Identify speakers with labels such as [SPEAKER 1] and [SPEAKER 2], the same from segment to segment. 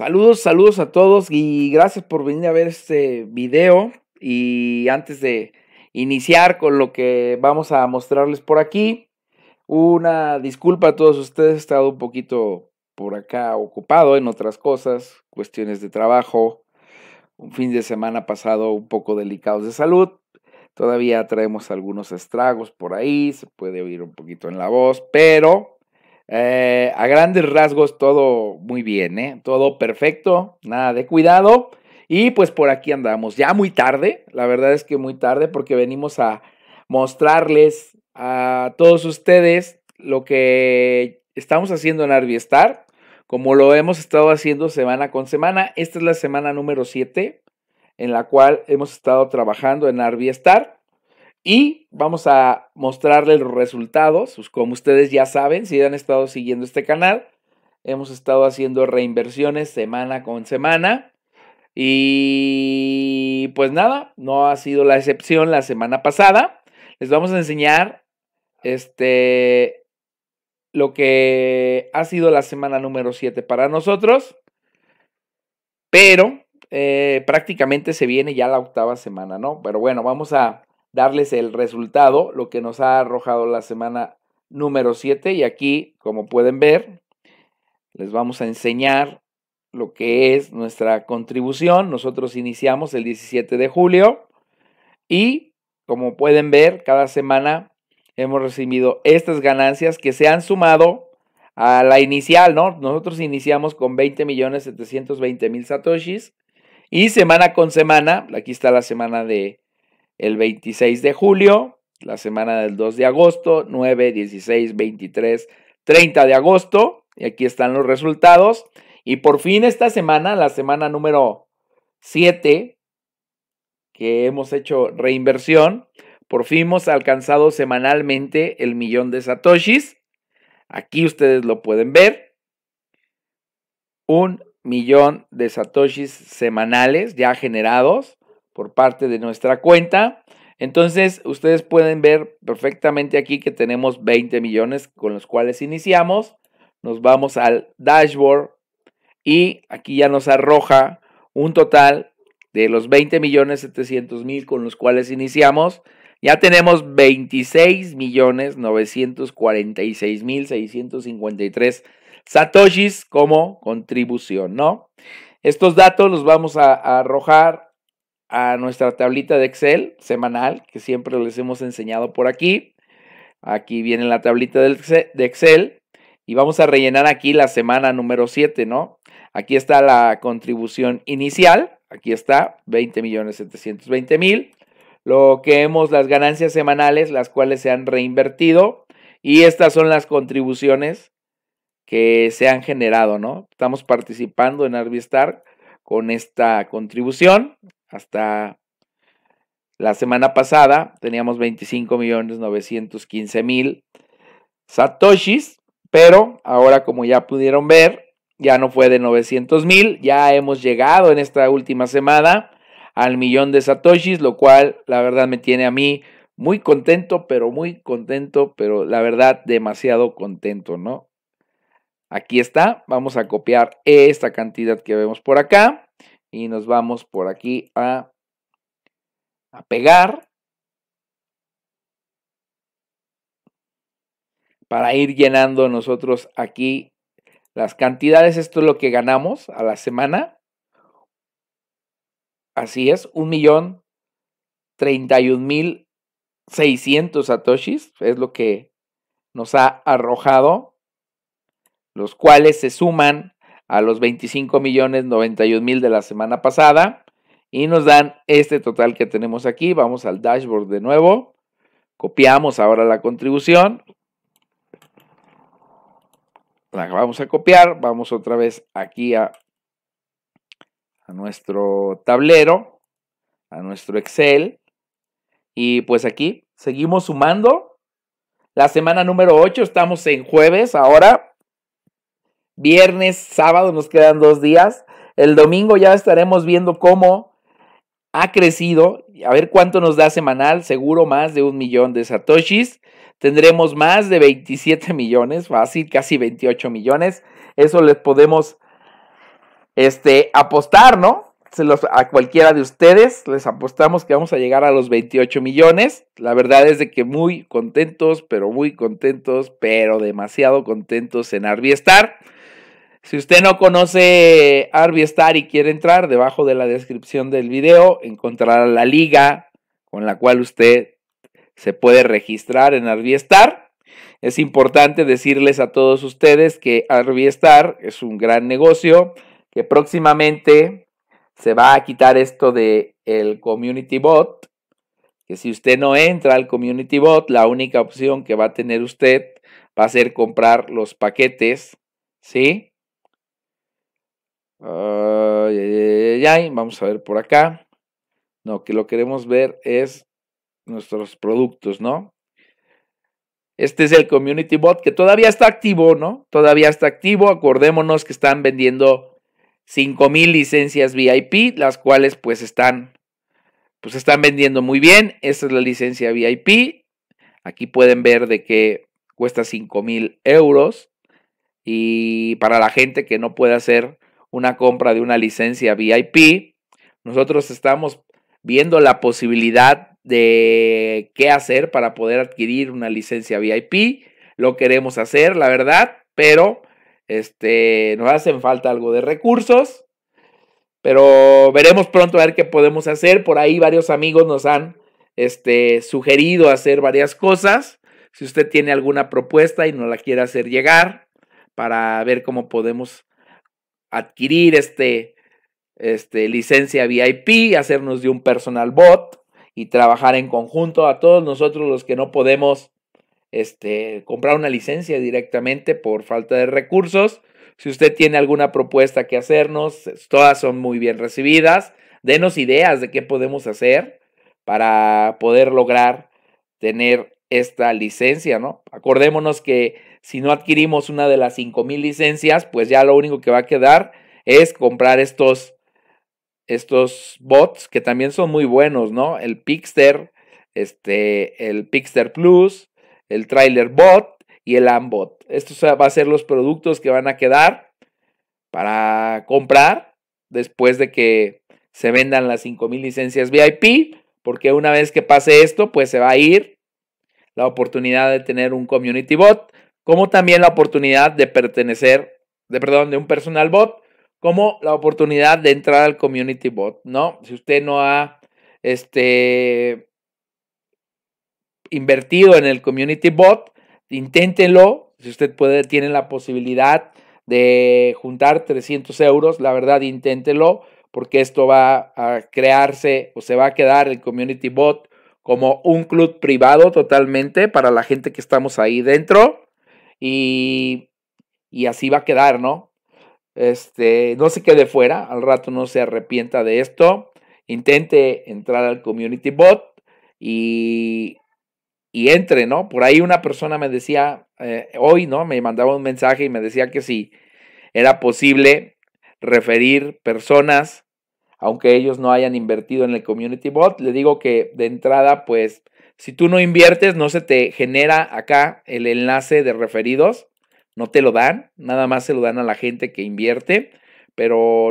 [SPEAKER 1] Saludos, saludos a todos y gracias por venir a ver este video. Y antes de iniciar con lo que vamos a mostrarles por aquí, una disculpa a todos ustedes, he estado un poquito por acá ocupado en otras cosas, cuestiones de trabajo, un fin de semana pasado un poco delicados de salud. Todavía traemos algunos estragos por ahí, se puede oír un poquito en la voz, pero eh, a grandes rasgos, todo muy bien, ¿eh? Todo perfecto, nada de cuidado. Y pues por aquí andamos, ya muy tarde, la verdad es que muy tarde porque venimos a mostrarles a todos ustedes lo que estamos haciendo en Arbiestar, como lo hemos estado haciendo semana con semana. Esta es la semana número 7 en la cual hemos estado trabajando en Arbiestar. Y vamos a mostrarles los resultados. Pues, como ustedes ya saben, si han estado siguiendo este canal, hemos estado haciendo reinversiones semana con semana. Y pues nada, no ha sido la excepción la semana pasada. Les vamos a enseñar este lo que ha sido la semana número 7 para nosotros. Pero eh, prácticamente se viene ya la octava semana, ¿no? Pero bueno, vamos a darles el resultado, lo que nos ha arrojado la semana número 7. Y aquí, como pueden ver, les vamos a enseñar lo que es nuestra contribución. Nosotros iniciamos el 17 de julio y, como pueden ver, cada semana hemos recibido estas ganancias que se han sumado a la inicial, ¿no? Nosotros iniciamos con 20 millones mil satoshis y semana con semana, aquí está la semana de el 26 de julio, la semana del 2 de agosto, 9, 16, 23, 30 de agosto. Y aquí están los resultados. Y por fin esta semana, la semana número 7, que hemos hecho reinversión, por fin hemos alcanzado semanalmente el millón de satoshis. Aquí ustedes lo pueden ver. Un millón de satoshis semanales ya generados por parte de nuestra cuenta. Entonces, ustedes pueden ver perfectamente aquí que tenemos 20 millones con los cuales iniciamos. Nos vamos al dashboard y aquí ya nos arroja un total de los 20 millones 700 mil con los cuales iniciamos. Ya tenemos 26 millones 946 mil 653 satoshis como contribución, ¿no? Estos datos los vamos a arrojar a nuestra tablita de Excel semanal que siempre les hemos enseñado por aquí. Aquí viene la tablita de Excel y vamos a rellenar aquí la semana número 7, ¿no? Aquí está la contribución inicial, aquí está 20,720,000. millones lo que hemos las ganancias semanales, las cuales se han reinvertido y estas son las contribuciones que se han generado, ¿no? Estamos participando en Arvistar con esta contribución. Hasta la semana pasada teníamos 25.915.000 satoshis, pero ahora como ya pudieron ver, ya no fue de 900.000, ya hemos llegado en esta última semana al millón de satoshis, lo cual la verdad me tiene a mí muy contento, pero muy contento, pero la verdad demasiado contento, ¿no? Aquí está, vamos a copiar esta cantidad que vemos por acá y nos vamos por aquí a, a pegar para ir llenando nosotros aquí las cantidades. Esto es lo que ganamos a la semana. Así es, un millón treinta mil seiscientos satoshis es lo que nos ha arrojado, los cuales se suman a los 25 millones mil de la semana pasada y nos dan este total que tenemos aquí. Vamos al dashboard de nuevo. Copiamos ahora la contribución. La vamos a copiar. Vamos otra vez aquí a, a nuestro tablero, a nuestro Excel. Y pues aquí seguimos sumando. La semana número 8 estamos en jueves ahora viernes, sábado, nos quedan dos días. El domingo ya estaremos viendo cómo ha crecido, a ver cuánto nos da semanal, seguro más de un millón de satoshis. Tendremos más de 27 millones, fácil, casi 28 millones. Eso les podemos este, apostar, ¿no? a cualquiera de ustedes les apostamos que vamos a llegar a los 28 millones. La verdad es de que muy contentos, pero muy contentos, pero demasiado contentos en Arbiestar. Si usted no conoce Arby y quiere entrar, debajo de la descripción del video encontrará la liga con la cual usted se puede registrar en Arby Es importante decirles a todos ustedes que Arby es un gran negocio que próximamente se va a quitar esto del community bot, que si usted no entra al community bot, la única opción que va a tener usted va a ser comprar los paquetes, ¿sí? Vamos a ver por acá. No, que lo queremos ver es nuestros productos, ¿no? Este es el Community Bot que todavía está activo, ¿no? Todavía está activo. Acordémonos que están vendiendo 5000 licencias VIP, las cuales pues están pues están vendiendo muy bien. Esta es la licencia VIP. Aquí pueden ver de que cuesta 5000 euros. Y para la gente que no puede hacer una compra de una licencia VIP. Nosotros estamos viendo la posibilidad de qué hacer para poder adquirir una licencia VIP. Lo queremos hacer, la verdad, pero este, nos hacen falta algo de recursos. Pero veremos pronto a ver qué podemos hacer. Por ahí varios amigos nos han este, sugerido hacer varias cosas. Si usted tiene alguna propuesta y nos la quiere hacer llegar para ver cómo podemos adquirir este, este, licencia VIP, hacernos de un personal bot y trabajar en conjunto a todos nosotros los que no podemos este, comprar una licencia directamente por falta de recursos. Si usted tiene alguna propuesta que hacernos, todas son muy bien recibidas. Denos ideas de qué podemos hacer para poder lograr tener esta licencia, ¿no? Acordémonos que si no adquirimos una de las 5.000 licencias, pues ya lo único que va a quedar es comprar estos, estos bots que también son muy buenos, ¿no? El Pixter, este, el Pixter Plus, el Trailer Bot y el Ambot. Estos van a ser los productos que van a quedar para comprar después de que se vendan las 5.000 licencias VIP, porque una vez que pase esto, pues se va a ir la oportunidad de tener un community bot como también la oportunidad de pertenecer, de perdón, de un personal bot, como la oportunidad de entrar al community bot, ¿no? Si usted no ha este, invertido en el community bot, inténtelo. si usted puede, tiene la posibilidad de juntar 300 euros, la verdad, inténtelo, porque esto va a crearse o se va a quedar el community bot como un club privado totalmente para la gente que estamos ahí dentro. Y, así va a quedar, ¿no? Este, no se quede fuera, al rato no se arrepienta de esto, intente entrar al community bot y, entre, ¿no? Por ahí una persona me decía, eh, hoy, ¿no? Me mandaba un mensaje y me decía que si era posible referir personas, aunque ellos no hayan invertido en el community bot, le digo que de entrada, pues si tú no inviertes, no se te genera acá el enlace de referidos, no te lo dan, nada más se lo dan a la gente que invierte, pero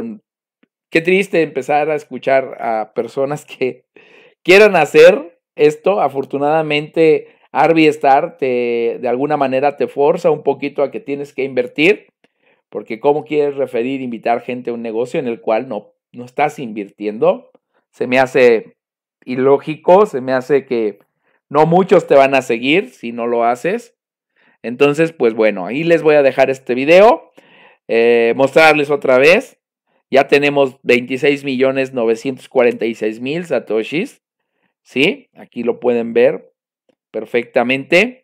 [SPEAKER 1] qué triste empezar a escuchar a personas que quieran hacer esto. Afortunadamente, Arby Star te, de alguna manera te forza un poquito a que tienes que invertir, porque ¿cómo quieres referir, invitar gente a un negocio en el cual no, no estás invirtiendo? Se me hace ilógico, se me hace que no muchos te van a seguir si no lo haces. Entonces, pues bueno, ahí les voy a dejar este video. Eh, mostrarles otra vez. Ya tenemos 26,946,000 millones mil satoshis. ¿Sí? Aquí lo pueden ver perfectamente.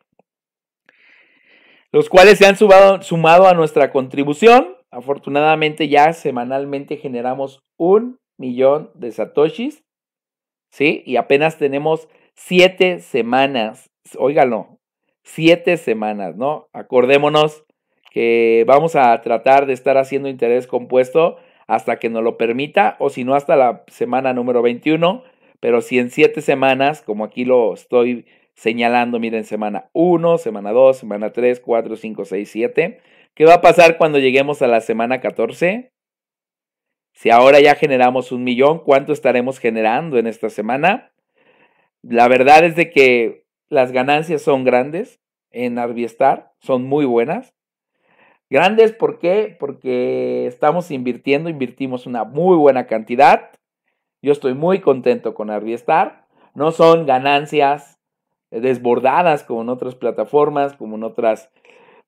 [SPEAKER 1] Los cuales se han sumado a nuestra contribución. Afortunadamente ya semanalmente generamos un millón de satoshis. ¿Sí? Y apenas tenemos Siete semanas, óigalo, siete semanas, ¿no? Acordémonos que vamos a tratar de estar haciendo interés compuesto hasta que nos lo permita o si no hasta la semana número 21, pero si en siete semanas, como aquí lo estoy señalando, miren, semana 1, semana 2, semana 3, 4, 5, 6, 7, ¿qué va a pasar cuando lleguemos a la semana 14? Si ahora ya generamos un millón, ¿cuánto estaremos generando en esta semana? La verdad es de que las ganancias son grandes en Arbiestar, son muy buenas. Grandes, ¿por qué? Porque estamos invirtiendo, invertimos una muy buena cantidad. Yo estoy muy contento con Arbiestar. No son ganancias eh, desbordadas como en otras plataformas, como en otras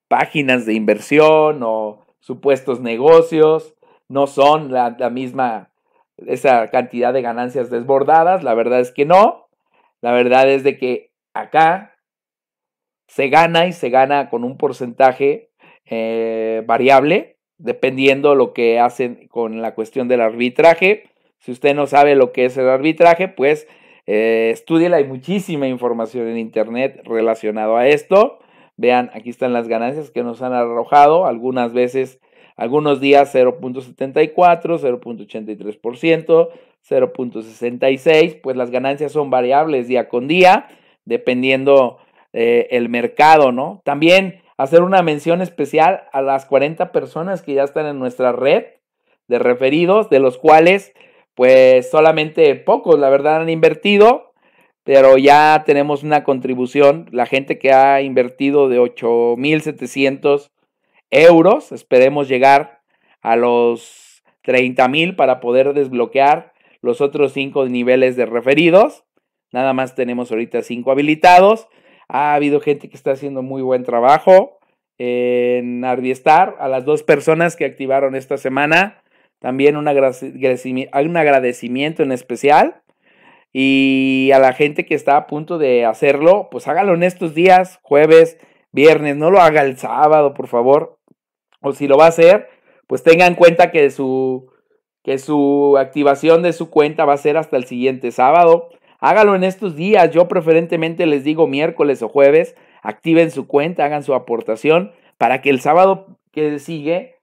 [SPEAKER 1] páginas de inversión o supuestos negocios. No son la, la misma, esa cantidad de ganancias desbordadas. La verdad es que no. La verdad es de que acá se gana y se gana con un porcentaje eh, variable, dependiendo lo que hacen con la cuestión del arbitraje. Si usted no sabe lo que es el arbitraje, pues eh, la. Hay muchísima información en Internet relacionado a esto. Vean, aquí están las ganancias que nos han arrojado. Algunas veces algunos días 0.74, 0.83%, 0.66, pues las ganancias son variables día con día, dependiendo eh, el mercado, ¿no? También hacer una mención especial a las 40 personas que ya están en nuestra red de referidos, de los cuales pues solamente pocos, la verdad, han invertido, pero ya tenemos una contribución, la gente que ha invertido de 8.700 euros. Esperemos llegar a los 30 mil para poder desbloquear los otros cinco niveles de referidos. Nada más tenemos ahorita cinco habilitados. Ha habido gente que está haciendo muy buen trabajo en Ardiestar A las dos personas que activaron esta semana, también un agradecimiento en especial. Y a la gente que está a punto de hacerlo, pues hágalo en estos días, jueves, viernes, no lo haga el sábado, por favor o si lo va a hacer, pues tengan en cuenta que su, que su activación de su cuenta va a ser hasta el siguiente sábado. Hágalo en estos días, yo preferentemente les digo miércoles o jueves, activen su cuenta, hagan su aportación para que el sábado que sigue,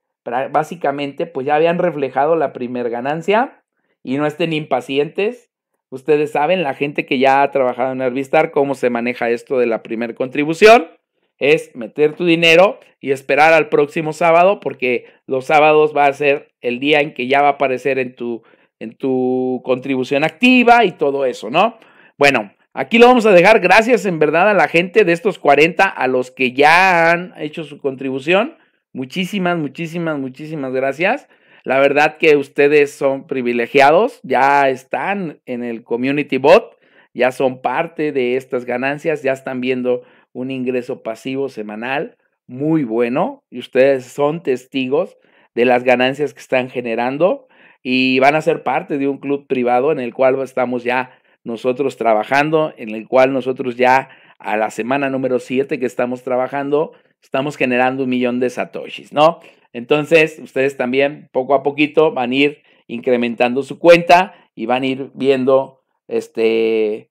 [SPEAKER 1] básicamente, pues ya habían reflejado la primer ganancia y no estén impacientes. Ustedes saben, la gente que ya ha trabajado en Arvistar, cómo se maneja esto de la primer contribución es meter tu dinero y esperar al próximo sábado porque los sábados va a ser el día en que ya va a aparecer en tu, en tu contribución activa y todo eso, ¿no? Bueno, aquí lo vamos a dejar. Gracias en verdad a la gente de estos 40 a los que ya han hecho su contribución. Muchísimas, muchísimas, muchísimas gracias. La verdad que ustedes son privilegiados, ya están en el Community Bot, ya son parte de estas ganancias, ya están viendo un ingreso pasivo semanal muy bueno y ustedes son testigos de las ganancias que están generando y van a ser parte de un club privado en el cual estamos ya nosotros trabajando, en el cual nosotros ya a la semana número 7 que estamos trabajando, estamos generando un millón de satoshis, ¿no? Entonces, ustedes también poco a poquito van a ir incrementando su cuenta y van a ir viendo este,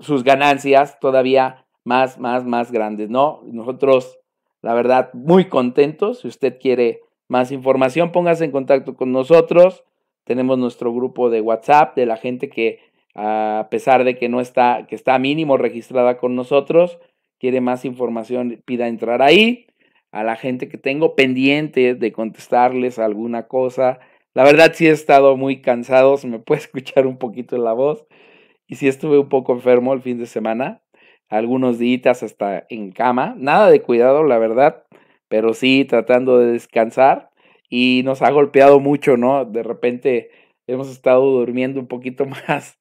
[SPEAKER 1] sus ganancias todavía más, más, más grandes, ¿no? Nosotros, la verdad, muy contentos. Si usted quiere más información, póngase en contacto con nosotros. Tenemos nuestro grupo de WhatsApp de la gente que, a pesar de que no está, que está mínimo registrada con nosotros, quiere más información, pida entrar ahí. A la gente que tengo pendiente de contestarles alguna cosa. La verdad, sí he estado muy cansado, se me puede escuchar un poquito la voz. Y sí estuve un poco enfermo el fin de semana, algunos días hasta en cama, nada de cuidado, la verdad, pero sí tratando de descansar y nos ha golpeado mucho, ¿no? De repente hemos estado durmiendo un poquito más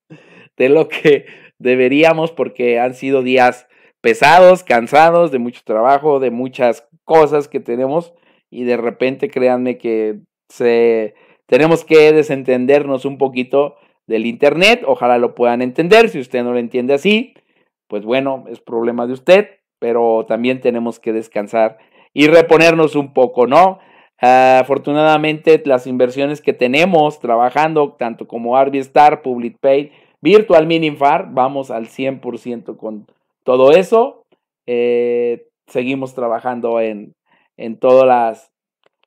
[SPEAKER 1] de lo que deberíamos porque han sido días pesados, cansados, de mucho trabajo, de muchas cosas que tenemos y de repente créanme que se tenemos que desentendernos un poquito del internet, ojalá lo puedan entender si usted no lo entiende así pues bueno, es problema de usted, pero también tenemos que descansar y reponernos un poco, ¿no? afortunadamente, las inversiones que tenemos trabajando, tanto como Public Pay, Virtual Minifar, vamos al 100% con todo eso. Eh, seguimos trabajando en, en todas las,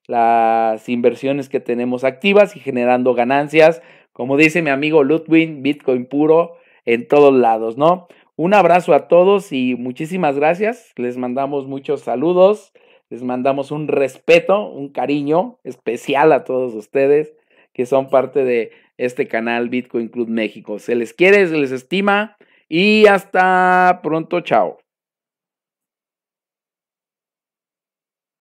[SPEAKER 1] las inversiones que tenemos activas y generando ganancias. Como dice mi amigo Ludwig, Bitcoin puro en todos lados, ¿no? Un abrazo a todos y muchísimas gracias. Les mandamos muchos saludos, les mandamos un respeto, un cariño especial a todos ustedes que son parte de este canal Bitcoin Club México. Se les quiere, se les estima y hasta pronto, chao.